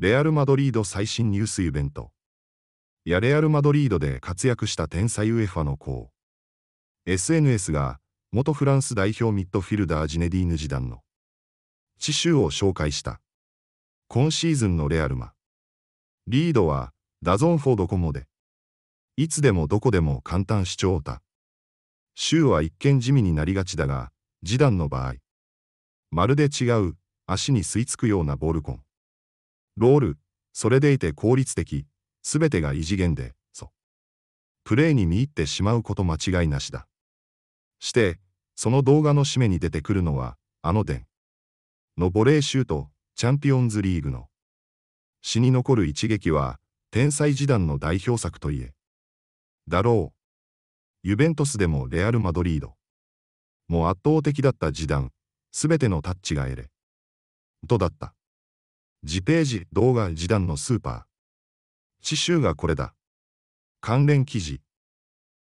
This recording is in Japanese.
レアル・マドリード最新ニュースイベント。やレアル・マドリードで活躍した天才 UEFA の子 SNS が、元フランス代表ミッドフィルダージネディーヌ・ジダンの、知州を紹介した。今シーズンのレアルマ。リードは、ダゾンフォードコモで、いつでもどこでも簡単視聴だ。州は一見地味になりがちだが、ジダンの場合、まるで違う、足に吸い付くようなボールコン。ロール、それでいて効率的、すべてが異次元で、そ。プレーに見入ってしまうこと間違いなしだ。して、その動画の締めに出てくるのは、あの伝。のボレーシュート、チャンピオンズリーグの。死に残る一撃は、天才時代の代表作といえ。だろう。ユベントスでもレアル・マドリード。もう圧倒的だった時代、すべてのタッチが得れ。とだった。自ページ動画示談のスーパー。刺繍がこれだ。関連記事。